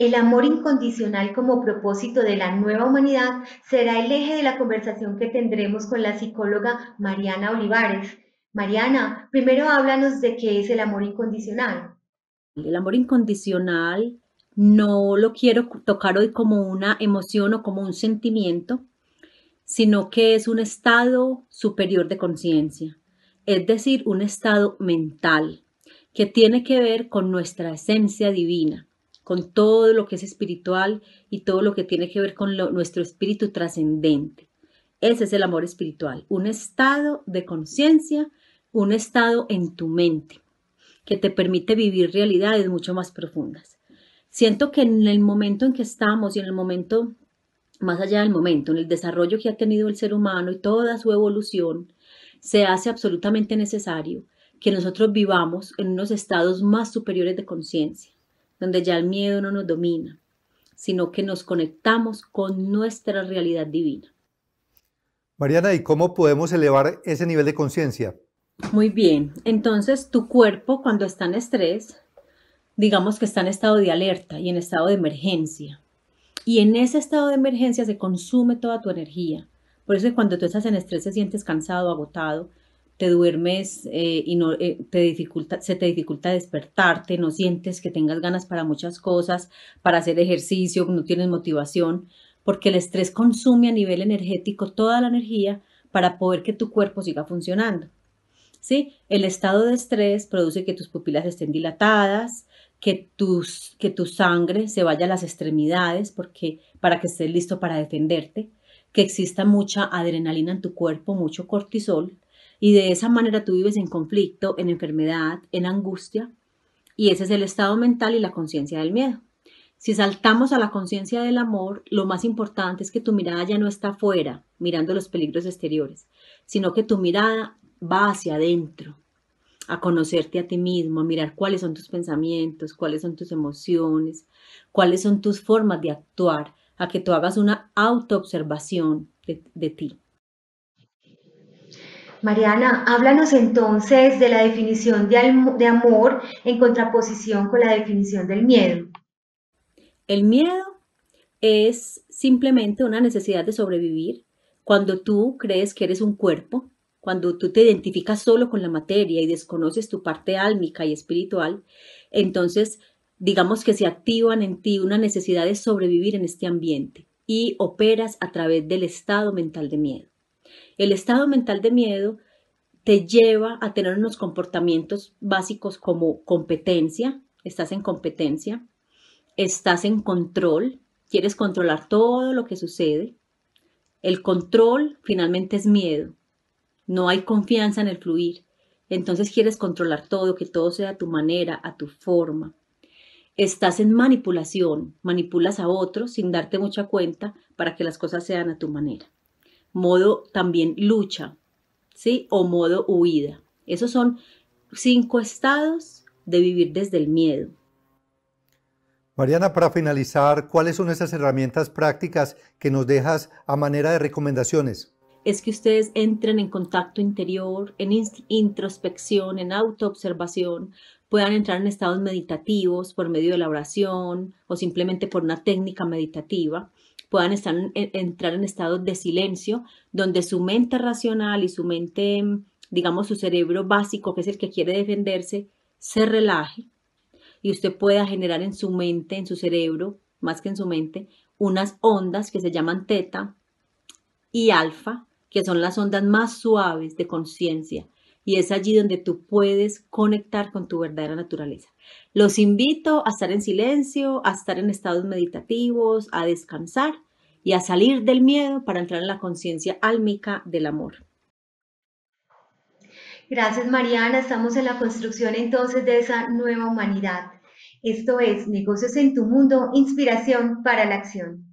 El amor incondicional como propósito de la nueva humanidad será el eje de la conversación que tendremos con la psicóloga Mariana Olivares. Mariana, primero háblanos de qué es el amor incondicional. El amor incondicional no lo quiero tocar hoy como una emoción o como un sentimiento, sino que es un estado superior de conciencia, es decir, un estado mental que tiene que ver con nuestra esencia divina con todo lo que es espiritual y todo lo que tiene que ver con nuestro espíritu trascendente. Ese es el amor espiritual, un estado de conciencia, un estado en tu mente que te permite vivir realidades mucho más profundas. Siento que en el momento en que estamos y en el momento más allá del momento, en el desarrollo que ha tenido el ser humano y toda su evolución, se hace absolutamente necesario que nosotros vivamos en unos estados más superiores de conciencia, donde ya el miedo no nos domina, sino que nos conectamos con nuestra realidad divina. Mariana, ¿y cómo podemos elevar ese nivel de conciencia? Muy bien, entonces tu cuerpo cuando está en estrés, digamos que está en estado de alerta y en estado de emergencia. Y en ese estado de emergencia se consume toda tu energía. Por eso cuando tú estás en estrés te sientes cansado, agotado, te duermes eh, y no, eh, te dificulta, se te dificulta despertarte, no sientes que tengas ganas para muchas cosas, para hacer ejercicio, no tienes motivación, porque el estrés consume a nivel energético toda la energía para poder que tu cuerpo siga funcionando. ¿Sí? El estado de estrés produce que tus pupilas estén dilatadas, que, tus, que tu sangre se vaya a las extremidades porque, para que estés listo para defenderte, que exista mucha adrenalina en tu cuerpo, mucho cortisol, y de esa manera tú vives en conflicto, en enfermedad, en angustia. Y ese es el estado mental y la conciencia del miedo. Si saltamos a la conciencia del amor, lo más importante es que tu mirada ya no está afuera, mirando los peligros exteriores, sino que tu mirada va hacia adentro, a conocerte a ti mismo, a mirar cuáles son tus pensamientos, cuáles son tus emociones, cuáles son tus formas de actuar, a que tú hagas una autoobservación de, de ti. Mariana, háblanos entonces de la definición de, amor en contraposición con la definición del miedo. El miedo es simplemente una necesidad de sobrevivir cuando tú crees que eres un cuerpo, cuando tú te identificas solo con la materia y desconoces tu parte álmica y espiritual, entonces digamos que se activan en ti una necesidad de sobrevivir en este ambiente y operas a través del estado mental de miedo. El estado mental de miedo te lleva a tener unos comportamientos básicos como competencia, estás en competencia, estás en control, quieres controlar todo lo que sucede. El control finalmente es miedo, no hay confianza en el fluir, entonces quieres controlar todo, que todo sea a tu manera, a tu forma. Estás en manipulación, manipulas a otros sin darte mucha cuenta para que las cosas sean a tu manera modo también lucha, ¿sí? O modo huida. Esos son cinco estados de vivir desde el miedo. Mariana, para finalizar, ¿cuáles son esas herramientas prácticas que nos dejas a manera de recomendaciones? Es que ustedes entren en contacto interior, en introspección, en autoobservación, puedan entrar en estados meditativos por medio de la oración o simplemente por una técnica meditativa puedan estar, entrar en estados de silencio, donde su mente racional y su mente, digamos, su cerebro básico, que es el que quiere defenderse, se relaje y usted pueda generar en su mente, en su cerebro, más que en su mente, unas ondas que se llaman teta y alfa, que son las ondas más suaves de conciencia. Y es allí donde tú puedes conectar con tu verdadera naturaleza. Los invito a estar en silencio, a estar en estados meditativos, a descansar y a salir del miedo para entrar en la conciencia álmica del amor. Gracias Mariana, estamos en la construcción entonces de esa nueva humanidad. Esto es Negocios en tu Mundo, Inspiración para la Acción.